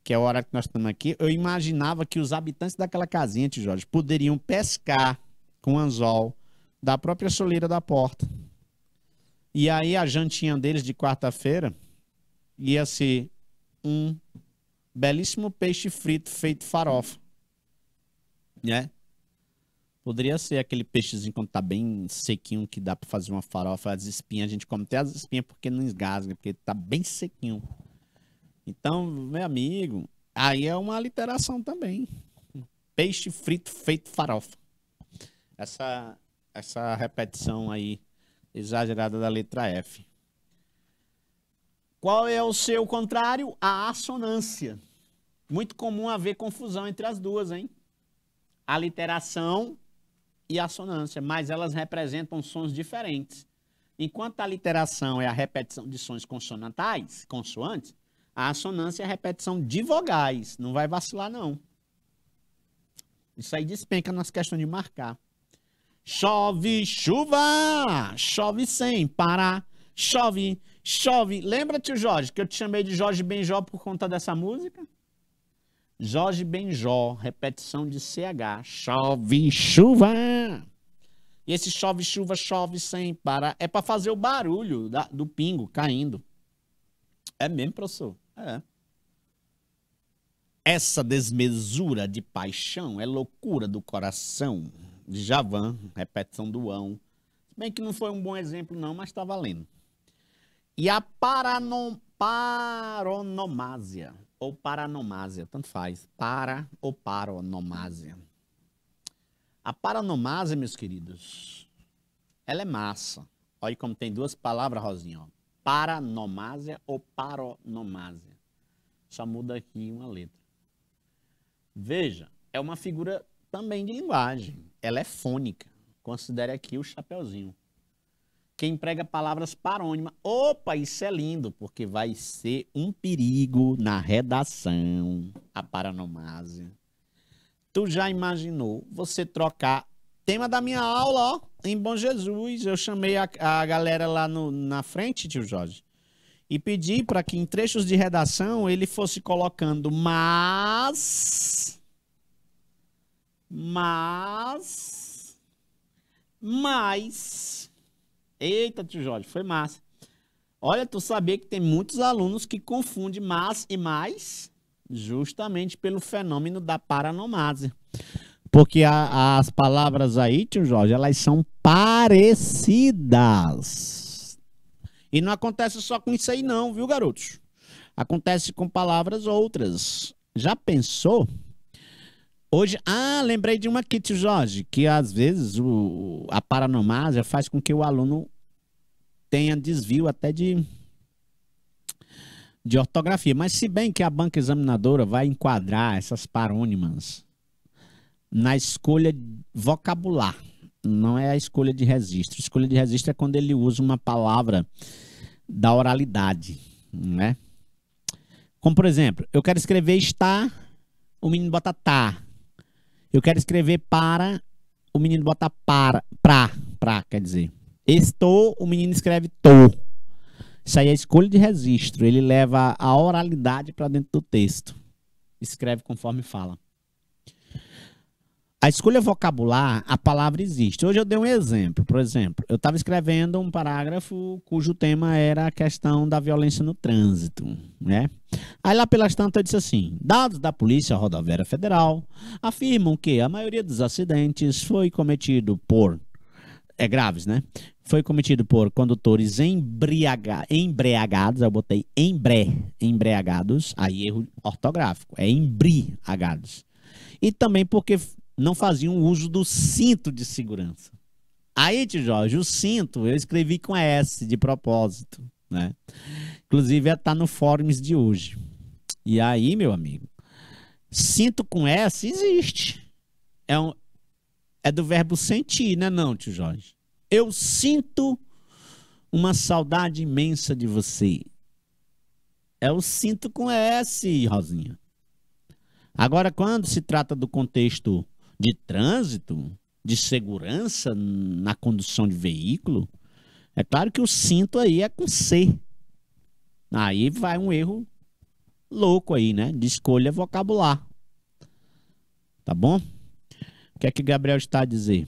S1: que é a hora que nós estamos aqui, eu imaginava que os habitantes daquela casinha, tio Jorge, poderiam pescar com anzol da própria soleira da porta e aí a jantinha deles de quarta-feira ia ser um belíssimo peixe frito feito farofa. Né? Poderia ser aquele peixezinho quando tá bem sequinho que dá para fazer uma farofa, as espinhas, a gente come até as espinhas porque não esgasga, porque tá bem sequinho. Então, meu amigo, aí é uma literação também. Peixe frito feito farofa. Essa essa repetição aí exagerada da letra F. Qual é o seu contrário? A assonância. Muito comum haver confusão entre as duas, hein? A literação e a assonância, mas elas representam sons diferentes. Enquanto a literação é a repetição de sons consonantais, consoantes, a assonância é a repetição de vogais. Não vai vacilar, não. Isso aí despenca nas questões de marcar. Chove chuva, chove sem parar, chove, chove. Lembra, tio Jorge, que eu te chamei de Jorge Benjó por conta dessa música? Jorge Benjó, repetição de CH. Chove chuva. E esse chove chuva, chove sem parar. É para fazer o barulho da, do pingo caindo. É mesmo, professor? É. Essa desmesura de paixão é loucura do coração. Javan, repetição do ão. Se bem que não foi um bom exemplo não, mas está valendo. E a paranom, paronomásia, ou paranomásia, tanto faz, para ou paronomásia. A paranomásia, meus queridos, ela é massa. Olha como tem duas palavras, Rosinha, ó. paranomásia ou paronomásia. Só muda aqui uma letra. Veja, é uma figura também de linguagem. Ela é fônica. Considere aqui o chapeuzinho. Quem prega palavras parônimas. Opa, isso é lindo, porque vai ser um perigo na redação, a paranomásia. Tu já imaginou você trocar tema da minha aula, ó, em Bom Jesus? Eu chamei a, a galera lá no, na frente, tio Jorge, e pedi para que em trechos de redação ele fosse colocando mas mas. Mas. Eita, tio Jorge, foi massa. Olha, tu sabia que tem muitos alunos que confundem mas e mais, justamente pelo fenômeno da paranomase, Porque a, as palavras aí, tio Jorge, elas são parecidas. E não acontece só com isso aí, não, viu, garotos? Acontece com palavras outras. Já pensou? Hoje, ah, lembrei de uma aqui, tio Jorge, que às vezes o, a paranomásia faz com que o aluno tenha desvio até de, de ortografia. Mas se bem que a banca examinadora vai enquadrar essas parônimas na escolha vocabular, não é a escolha de registro. A escolha de registro é quando ele usa uma palavra da oralidade, né? Como por exemplo, eu quero escrever está, o menino bota tá. Eu quero escrever para. O menino bota para. Pra. Pra, quer dizer. Estou, o menino escreve tô. Isso aí é escolha de registro. Ele leva a oralidade para dentro do texto. Escreve conforme fala. A escolha vocabular, a palavra existe. Hoje eu dei um exemplo. Por exemplo, eu estava escrevendo um parágrafo cujo tema era a questão da violência no trânsito, né? Aí lá pelas tantas eu disse assim: dados da Polícia Rodoviária Federal afirmam que a maioria dos acidentes foi cometido por é graves, né? Foi cometido por condutores embriaga, embriagados, eu botei embre, embriagados, aí erro ortográfico, é embriagados. E também porque não faziam uso do cinto de segurança. Aí, tio Jorge, o cinto eu escrevi com S de propósito, né? Inclusive, está é no fóruns de hoje. E aí, meu amigo, cinto com S existe. É, um, é do verbo sentir, né, não, tio Jorge? Eu sinto uma saudade imensa de você. É o cinto com S, Rosinha. Agora, quando se trata do contexto de trânsito, de segurança na condução de veículo, é claro que o cinto aí é com C. Aí vai um erro louco aí, né? De escolha vocabular. Tá bom? O que é que Gabriel está a dizer?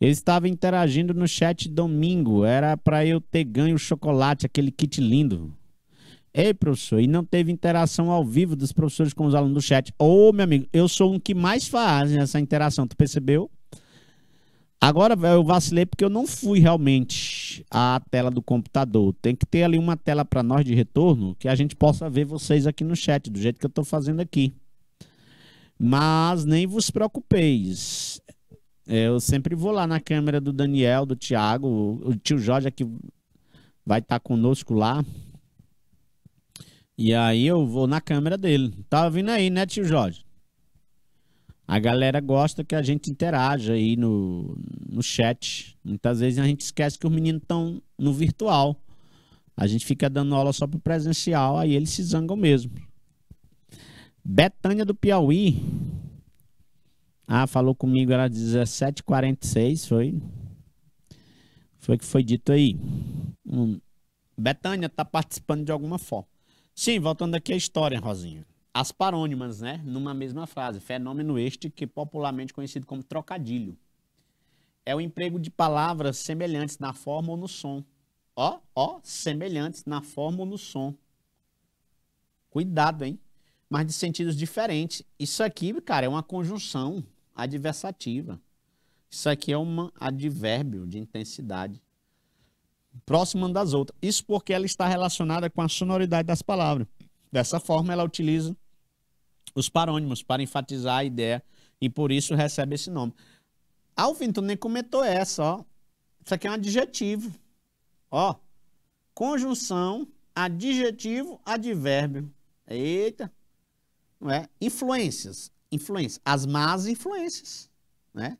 S1: Ele estava interagindo no chat domingo. Era para eu ter ganho o chocolate, aquele kit lindo. Ei, professor, e não teve interação ao vivo dos professores com os alunos do chat. Ô, oh, meu amigo, eu sou um que mais faz essa interação, tu percebeu? Agora eu vacilei porque eu não fui realmente à tela do computador. Tem que ter ali uma tela para nós de retorno que a gente possa ver vocês aqui no chat, do jeito que eu estou fazendo aqui. Mas nem vos preocupeis. É, eu sempre vou lá na câmera do Daniel, do Tiago, o tio Jorge aqui é vai estar tá conosco lá. E aí eu vou na câmera dele. Tá vindo aí, né, tio Jorge? A galera gosta que a gente interaja aí no, no chat. Muitas vezes a gente esquece que os meninos estão no virtual. A gente fica dando aula só pro presencial, aí eles se zangam mesmo. Betânia do Piauí. Ah, falou comigo, era 17h46, foi? Foi o que foi dito aí. Hum. Betânia tá participando de alguma forma. Sim, voltando aqui à história, Rosinha. As parônimas, né? Numa mesma frase. Fenômeno este que popularmente conhecido como trocadilho. É o emprego de palavras semelhantes na forma ou no som. Ó, ó, semelhantes na forma ou no som. Cuidado, hein? Mas de sentidos diferentes. Isso aqui, cara, é uma conjunção adversativa. Isso aqui é um advérbio de intensidade próximas das outras. Isso porque ela está relacionada com a sonoridade das palavras. Dessa forma, ela utiliza os parônimos para enfatizar a ideia e por isso recebe esse nome. Alvin, tu nem comentou essa, ó. Isso aqui é um adjetivo. Ó, conjunção, adjetivo, advérbio. Eita. Não é? Influências, influências, as más influências, né?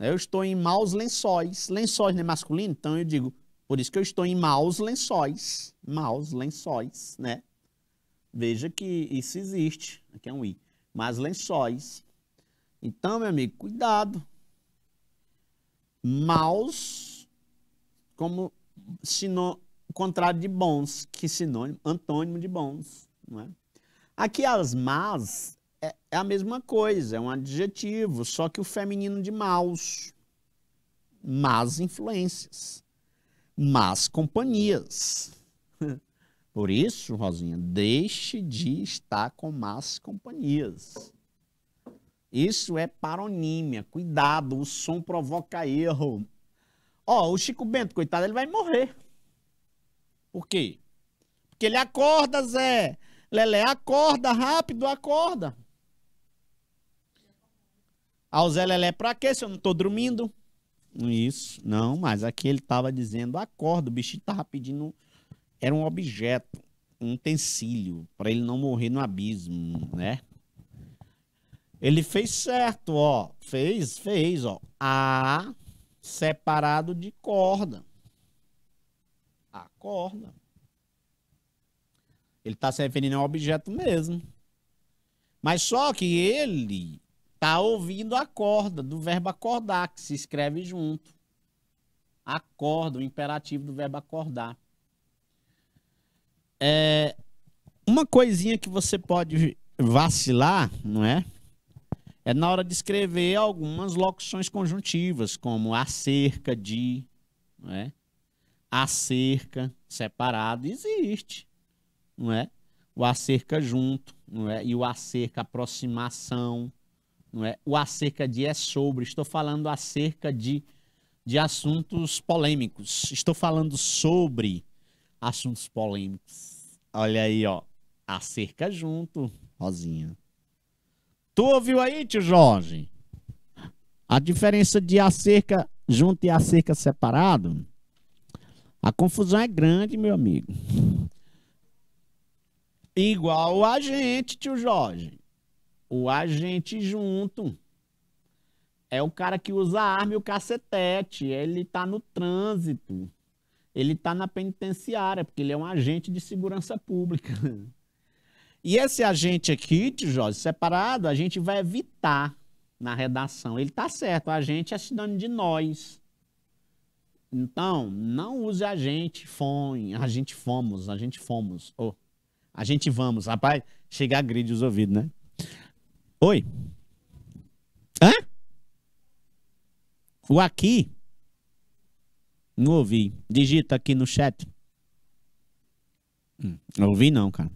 S1: Né? Eu estou em maus lençóis. Lençóis não é masculino, então eu digo, por isso que eu estou em maus lençóis. Maus lençóis, né? Veja que isso existe. Aqui é um i. Mas lençóis. Então, meu amigo, cuidado. Maus, como sino, contrário de bons, que sinônimo, antônimo de bons, não é? Aqui as más é, é, a mesma coisa, é um adjetivo, só que o feminino de maus. Más influências. Más companhias. Por isso, Rosinha, deixe de estar com más companhias. Isso é paronímia. Cuidado, o som provoca erro. Ó, oh, o Chico Bento, coitado, ele vai morrer. Por quê? Porque ele acorda, Zé. Lelé, acorda rápido, acorda. Ao Zé Lelé, pra quê se eu não tô dormindo? Isso, não, mas aqui ele tava dizendo, acorda, o bichinho tava pedindo, era um objeto, um utensílio, para ele não morrer no abismo, né? Ele fez certo, ó, fez, fez, ó, A separado de corda. A corda. Ele está se referindo a um objeto mesmo. Mas só que ele Tá ouvindo a corda do verbo acordar, que se escreve junto. Acorda, o imperativo do verbo acordar. É, uma coisinha que você pode vacilar, não é? É na hora de escrever algumas locuções conjuntivas, como acerca de, não é? Acerca, separado, existe, não é? O acerca junto, não é? E o acerca aproximação, não é? O acerca de é sobre. Estou falando acerca de, de assuntos polêmicos. Estou falando sobre assuntos polêmicos. Olha aí, ó. Acerca junto, Rosinha. Tu ouviu aí, tio Jorge? A diferença de acerca junto e acerca separado? A confusão é grande, meu amigo. Igual a gente, tio Jorge. O agente junto. É o cara que usa a arma e o cacetete. Ele tá no trânsito. Ele tá na penitenciária, porque ele é um agente de segurança pública. E esse agente aqui, Jorge, separado, a gente vai evitar na redação. Ele tá certo, a gente é cidadão de nós. Então, não use a gente fome, a gente fomos, a gente fomos. Oh, a gente vamos, rapaz, chega a grid os ouvidos, né? Oi. Hã? O aqui? Não ouvi. Digita aqui no chat. Hum. Não ouvi não, cara.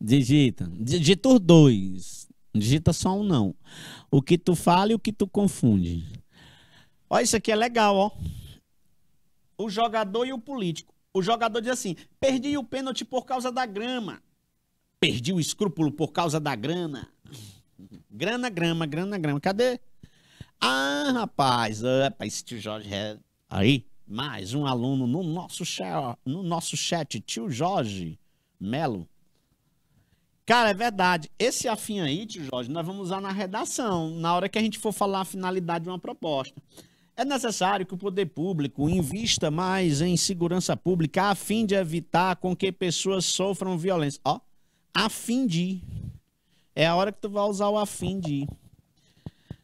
S1: Digita. Digita os dois. Digita só um não. O que tu fala e o que tu confunde. Ó, isso aqui é legal, ó. O jogador e o político. O jogador diz assim: perdi o pênalti por causa da grama. Perdi o escrúpulo por causa da grana. Grana, grama, grana, grama. Cadê? Ah, rapaz, é, rapaz, esse tio Jorge é... Aí, mais um aluno no nosso, chat, no nosso chat, tio Jorge Melo. Cara, é verdade. Esse afim aí, tio Jorge, nós vamos usar na redação, na hora que a gente for falar a finalidade de uma proposta. É necessário que o poder público invista mais em segurança pública a fim de evitar com que pessoas sofram violência. Ó, oh, a fim de. É a hora que tu vai usar o a fim de.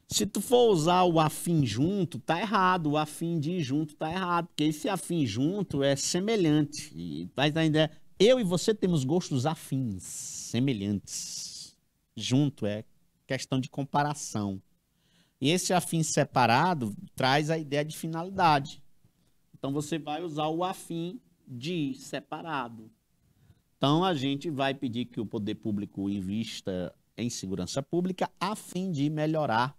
S1: Se tu for usar o afim junto, tá errado. O afim de junto tá errado. Porque esse afim junto é semelhante. mas ainda é, eu e você temos gostos afins, semelhantes. Junto é questão de comparação. E esse afim separado traz a ideia de finalidade. Então você vai usar o afim de separado. Então, a gente vai pedir que o poder público invista em segurança pública a fim de melhorar,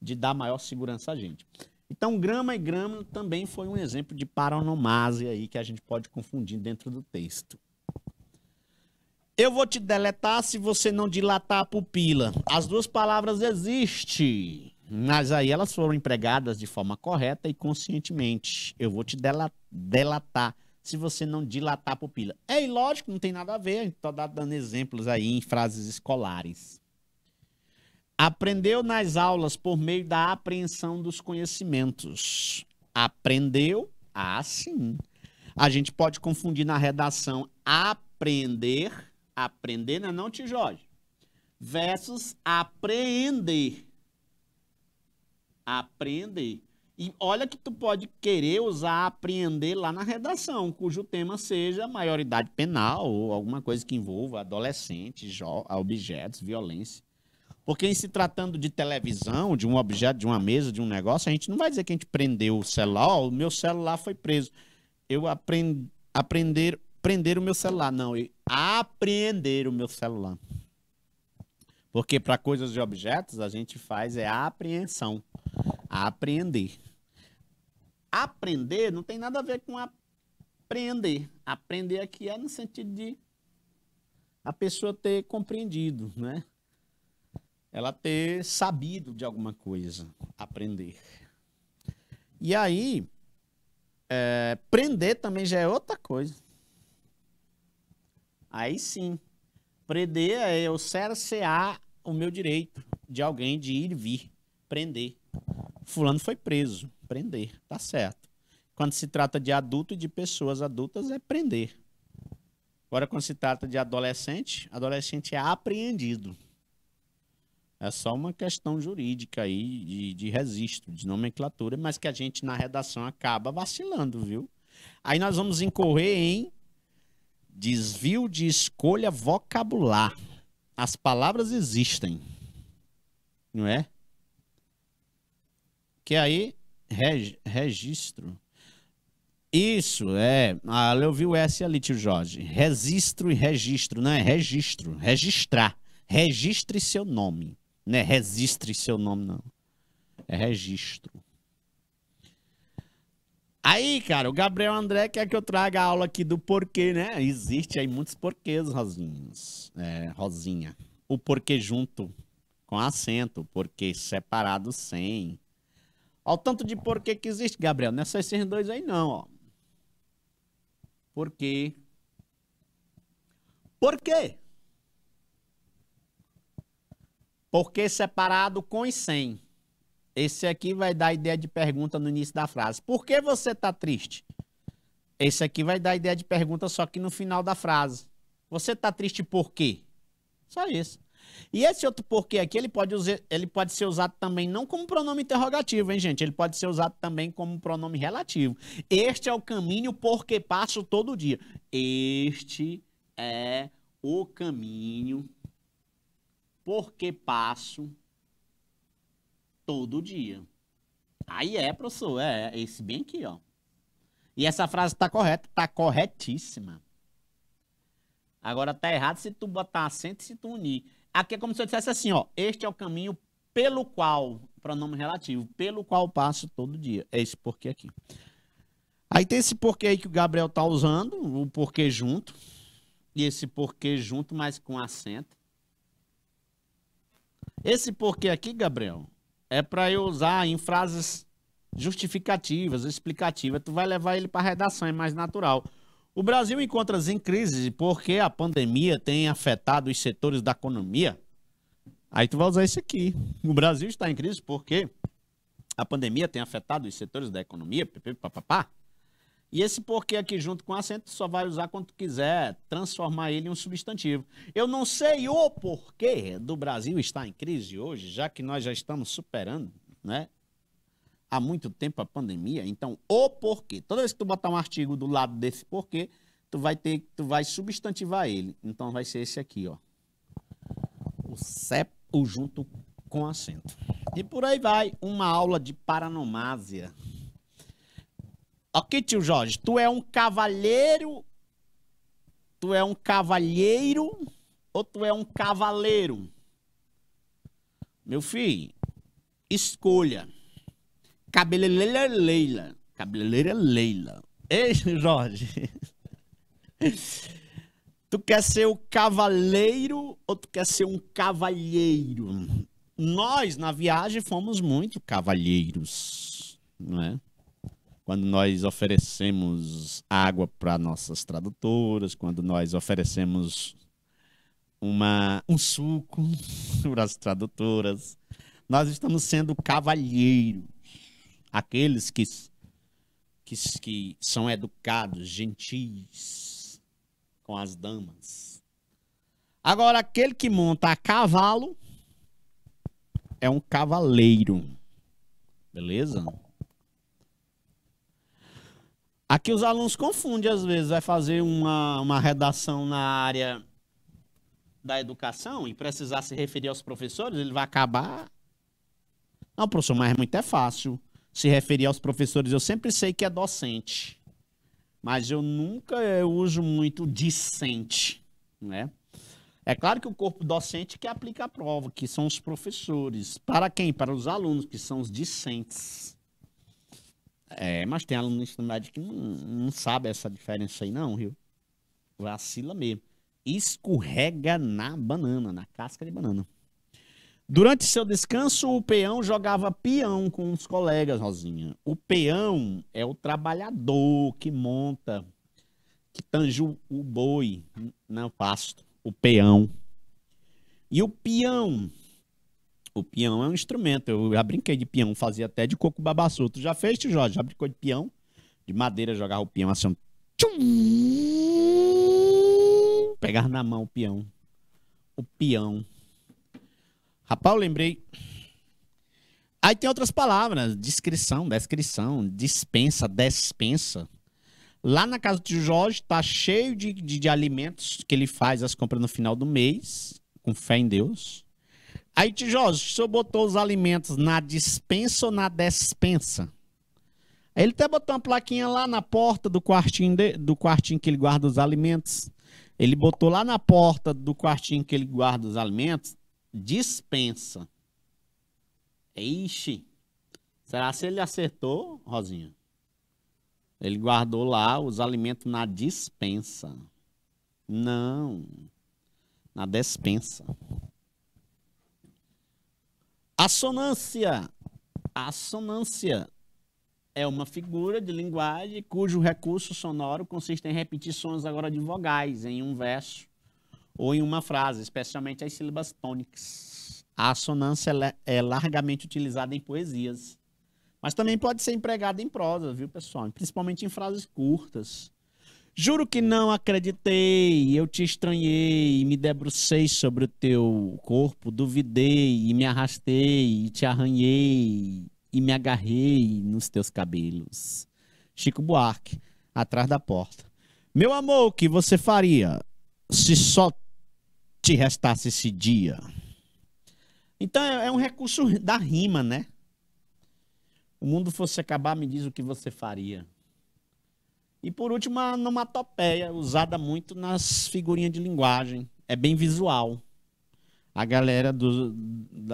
S1: de dar maior segurança a gente. Então, grama e grama também foi um exemplo de paronomásia aí que a gente pode confundir dentro do texto. Eu vou te deletar se você não dilatar a pupila. As duas palavras existem, mas aí elas foram empregadas de forma correta e conscientemente. Eu vou te delatar se você não dilatar a pupila. É ilógico, não tem nada a ver, a gente tá dando exemplos aí em frases escolares. Aprendeu nas aulas por meio da apreensão dos conhecimentos. Aprendeu? Ah, sim. A gente pode confundir na redação aprender, aprender, não é não, tio Jorge? Versus apreender. Aprender. E olha que tu pode querer usar apreender lá na redação, cujo tema seja maioridade penal ou alguma coisa que envolva adolescentes, objetos, violência. Porque em se tratando de televisão, de um objeto, de uma mesa, de um negócio, a gente não vai dizer que a gente prendeu o celular, o meu celular foi preso. Eu aprendi, aprender, prender o meu celular, não, eu apreender o meu celular. Porque para coisas de objetos, a gente faz é a apreensão, a apreender aprender não tem nada a ver com aprender. Aprender aqui é no sentido de a pessoa ter compreendido, né? Ela ter sabido de alguma coisa, aprender. E aí, é, prender também já é outra coisa. Aí sim, prender é eu cercear o meu direito de alguém de ir e vir, prender fulano foi preso, prender, tá certo. Quando se trata de adulto e de pessoas adultas, é prender. Agora, quando se trata de adolescente, adolescente é apreendido. É só uma questão jurídica aí, de, de registro, de nomenclatura, mas que a gente na redação acaba vacilando, viu? Aí nós vamos incorrer em desvio de escolha vocabular. As palavras existem, não é? que aí reg, registro. Isso, é. Ah, eu vi o S ali, tio Jorge. Registro e registro, não é registro, registrar. Registre seu nome, não é registre seu nome, não. É registro. Aí, cara, o Gabriel André quer que eu traga a aula aqui do porquê, né? Existe aí muitos porquês, É, Rosinha. O porquê junto com acento, o porquê separado sem, Olha o tanto de porquê que existe, Gabriel. Nessas é dois aí, não, ó. Por quê? Por quê? Porque separado com e sem. Esse aqui vai dar ideia de pergunta no início da frase. Por que você está triste? Esse aqui vai dar ideia de pergunta só que no final da frase. Você está triste por quê? Só isso. E esse outro porquê aqui, ele pode, usar, ele pode ser usado também não como pronome interrogativo, hein, gente? Ele pode ser usado também como pronome relativo. Este é o caminho porque passo todo dia. Este é o caminho porque passo todo dia. Aí é, professor, é, é esse bem aqui, ó. E essa frase tá correta, tá corretíssima. Agora tá errado se tu botar acento e se tu unir. Aqui é como se eu dissesse assim, ó, este é o caminho pelo qual, pronome relativo, pelo qual passo todo dia. É esse porquê aqui. Aí tem esse porquê aí que o Gabriel tá usando, o porquê junto, e esse porquê junto, mas com acento. Esse porquê aqui, Gabriel, é para eu usar em frases justificativas, explicativas. Tu vai levar ele para redação, é mais natural. O Brasil encontra-se em crise porque a pandemia tem afetado os setores da economia. Aí tu vai usar isso aqui. O Brasil está em crise porque a pandemia tem afetado os setores da economia, papapá. E esse porquê aqui junto com o acento só vai usar quando quiser transformar ele em um substantivo. Eu não sei o porquê do Brasil estar em crise hoje, já que nós já estamos superando, né? há muito tempo a pandemia, então o porquê. Toda vez que tu botar um artigo do lado desse porquê, tu vai ter, tu vai substantivar ele. Então vai ser esse aqui, ó. O CEPO junto com acento. E por aí vai, uma aula de paranomásia. Ok, tio Jorge, tu é um cavalheiro, tu é um cavalheiro ou tu é um cavaleiro? Meu filho, escolha. Cabeleireira Leila. Cabeleireira Leila. Ei, Jorge. Tu quer ser o cavaleiro ou tu quer ser um cavalheiro? Nós, na viagem, fomos muito cavalheiros, não é? Quando nós oferecemos água para nossas tradutoras, quando nós oferecemos uma, um suco para as tradutoras, nós estamos sendo cavalheiros aqueles que, que, que são educados, gentis com as damas. Agora, aquele que monta a cavalo é um cavaleiro. Beleza? Aqui os alunos confundem, às vezes, vai fazer uma, uma redação na área da educação e precisar se referir aos professores, ele vai acabar. Não, professor, mas é muito é fácil se referir aos professores, eu sempre sei que é docente, mas eu nunca eh, uso muito discente, né? É claro que o corpo docente que aplica a prova, que são os professores. Para quem? Para os alunos, que são os discentes. É, mas tem aluno no ensino médio que não, não sabe essa diferença aí não, viu? Vacila mesmo. Escorrega na banana, na casca de banana. Durante seu descanso, o peão jogava peão com os colegas, Rosinha. O peão é o trabalhador que monta, que tange o boi no pasto. O peão. E o peão. O peão é um instrumento. Eu já brinquei de peão, fazia até de coco babaçu. Tu já fez, tio Jorge? Já brincou de peão? De madeira, jogava o peão assim. Tchum! Pegar na mão o peão. O peão. Rapaz, eu lembrei. Aí tem outras palavras, descrição, descrição, dispensa, despensa. Lá na casa de Jorge tá cheio de, de, de alimentos que ele faz as compras no final do mês, com fé em Deus. Aí, tio Jorge, o senhor botou os alimentos na dispensa ou na despensa? ele até botou uma plaquinha lá na porta do quartinho, de, do quartinho que ele guarda os alimentos. Ele botou lá na porta do quartinho que ele guarda os alimentos, dispensa. Ixi, será se ele acertou, Rosinha? Ele guardou lá os alimentos na dispensa. Não, na despensa. Assonância. Assonância é uma figura de linguagem cujo recurso sonoro consiste em repetir sons agora de vogais em um verso ou em uma frase, especialmente as sílabas tônicas. A assonância é, é largamente utilizada em poesias, mas também pode ser empregada em prosa, viu, pessoal? Principalmente em frases curtas. Juro que não acreditei, eu te estranhei, me debrucei sobre o teu corpo, duvidei e me arrastei, e te arranhei e me agarrei nos teus cabelos. Chico Buarque, atrás da porta. Meu amor, o que você faria se só te restasse esse dia. Então é, é um recurso da rima, né? O mundo fosse acabar, me diz o que você faria. E por último, a onomatopeia, usada muito nas figurinhas de linguagem. É bem visual. A galera do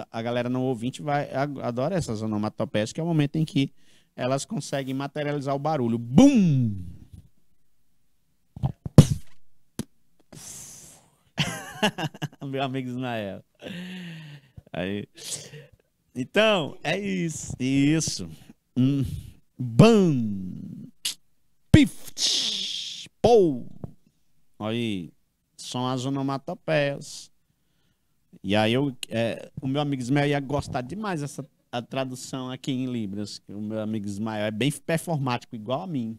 S1: a galera não ouvinte vai adora essas onomatopeias, que é o momento em que elas conseguem materializar o barulho. Bum! Meu amigo Ismael. Aí. Então, é isso. Isso. Hum. Bam! Pift! Pou! Aí, são as onomatopeias. E aí eu, é, o meu amigo Ismael ia gostar demais dessa a tradução aqui em Libras. O meu amigo Ismael é bem performático, igual a mim.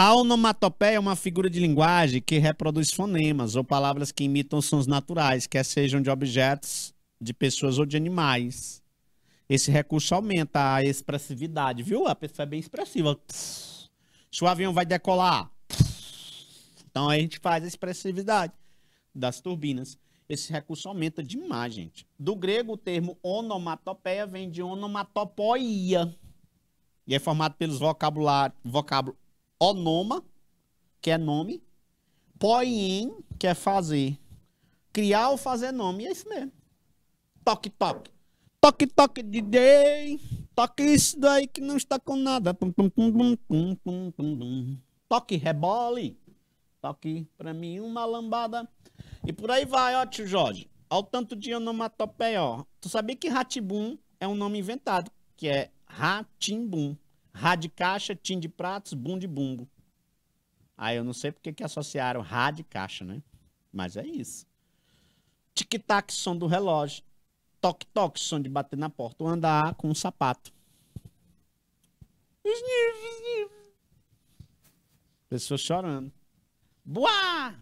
S1: A onomatopeia é uma figura de linguagem que reproduz fonemas ou palavras que imitam sons naturais, quer sejam de objetos, de pessoas ou de animais. Esse recurso aumenta a expressividade, viu? A pessoa é bem expressiva. Se o avião vai decolar, então a gente faz a expressividade das turbinas. Esse recurso aumenta demais, gente. Do grego, o termo onomatopeia vem de onomatopoia. E é formado pelos vocabulário, onoma, que é nome, poiem, que é fazer, criar ou fazer nome, é isso mesmo. Toque, toque. Toque, toque, de day, Toque isso daí que não está com nada. toque, rebole. Toque pra mim uma lambada. E por aí vai, ó, tio Jorge. Ao tanto de onomatopeia, ó. Tu sabia que Ratibum é um nome inventado, que é Ratimbum. Rádio caixa, tim de pratos, bum de bumbo. Aí eu não sei porque que associaram rádio caixa, né? Mas é isso. Tic-tac, som do relógio. Toc-toc, som de bater na porta. Ou andar com um sapato. Pessoas chorando. Boa!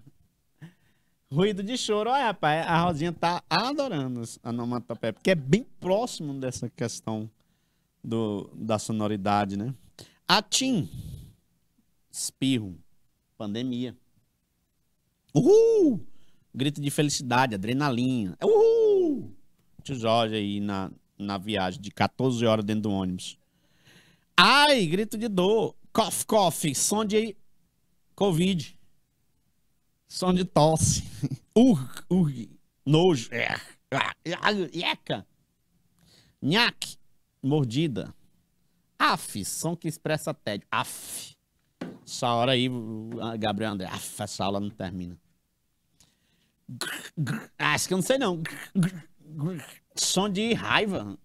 S1: Ruído de choro. Olha, rapaz, a Rosinha tá adorando a onomatopeia, porque é bem próximo dessa questão do, da sonoridade, né? Atim, espirro, pandemia. Uhul! Grito de felicidade, adrenalina. É uhul! Tio Jorge aí na, na viagem de 14 horas dentro do ônibus. Ai, grito de dor. Cough, cough, som de Covid. Som de tosse. Urg, urg, nojo. É. Ah, ah, eca. Nhaque mordida. af som que expressa tédio. Af. Essa hora aí, Gabriel André. Af, essa aula não termina. Ah, acho que eu não sei não. som de raiva.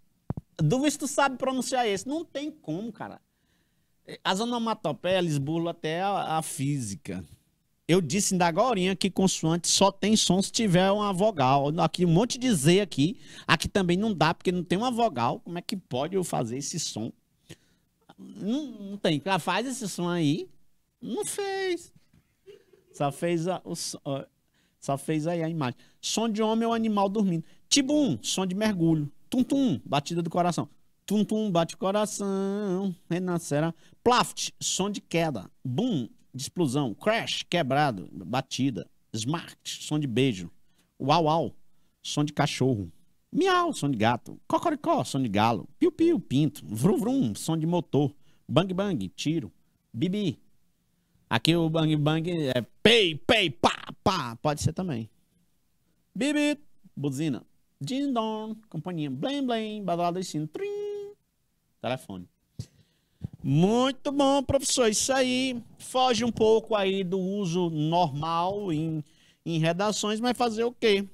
S1: Duvido se tu sabe pronunciar esse. Não tem como, cara. As onomatopeias, eles burlam até a, a física. Eu disse ainda agora que consoante só tem som se tiver uma vogal. Aqui um monte de Z aqui. Aqui também não dá, porque não tem uma vogal. Como é que pode eu fazer esse som? Não, não tem. Já ah, faz esse som aí. Não fez. Só fez a, o, só fez aí a imagem. Som de homem é animal dormindo. Tibum, som de mergulho. Tum-tum, batida do coração. Tum-tum, bate coração, renascerá. Plaft, som de queda. Bum, de explosão, crash, quebrado, batida, smart, som de beijo, uau uau, som de cachorro, miau, som de gato, cocoricó, som de galo, piu piu, pinto, vrum vrum, som de motor, bang bang, tiro, bibi. Aqui o bang bang é pei, pei, pá, pá, pode ser também. Bibi, buzina, ding dong, companhia, blém blém, badalada e sino, trim, telefone. Muito bom, professor. Isso aí foge um pouco aí do uso normal em, em redações, mas fazer o quê?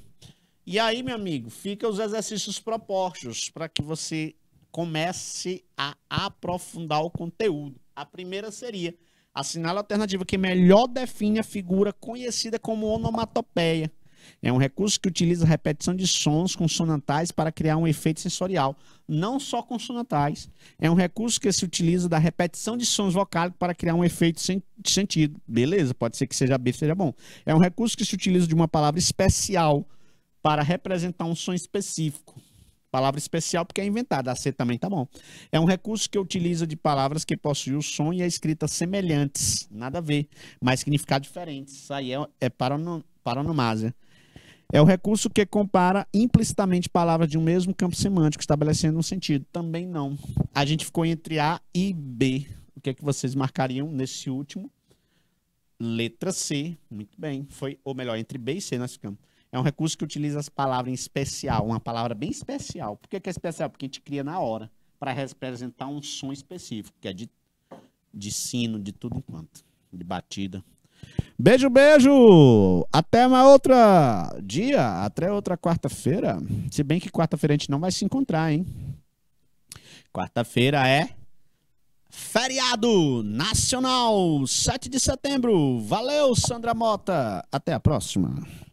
S1: E aí, meu amigo, fica os exercícios propostos para que você comece a aprofundar o conteúdo. A primeira seria a a alternativa que melhor define a figura conhecida como onomatopeia. É um recurso que utiliza a repetição de sons consonantais para criar um efeito sensorial, não só consonantais. É um recurso que se utiliza da repetição de sons vocálicos para criar um efeito sem de sentido. Beleza, pode ser que seja B, seja bom. É um recurso que se utiliza de uma palavra especial para representar um som específico. Palavra especial porque é inventada, a C também tá bom. É um recurso que utiliza de palavras que possuem o som e a escrita semelhantes, nada a ver, mas significado diferentes. Isso aí é, é é o recurso que compara implicitamente palavras de um mesmo campo semântico, estabelecendo um sentido. Também não. A gente ficou entre A e B. O que é que vocês marcariam nesse último? Letra C. Muito bem. Foi, ou melhor, entre B e C nós ficamos. É um recurso que utiliza as palavras em especial, uma palavra bem especial. Por que, que é especial? Porque a gente cria na hora, para representar um som específico, que é de, de sino, de tudo enquanto, de batida. Beijo, beijo! Até uma outra dia, até outra quarta-feira. Se bem que quarta-feira a gente não vai se encontrar, hein? Quarta-feira é feriado nacional, 7 de setembro. Valeu, Sandra Mota. Até a próxima.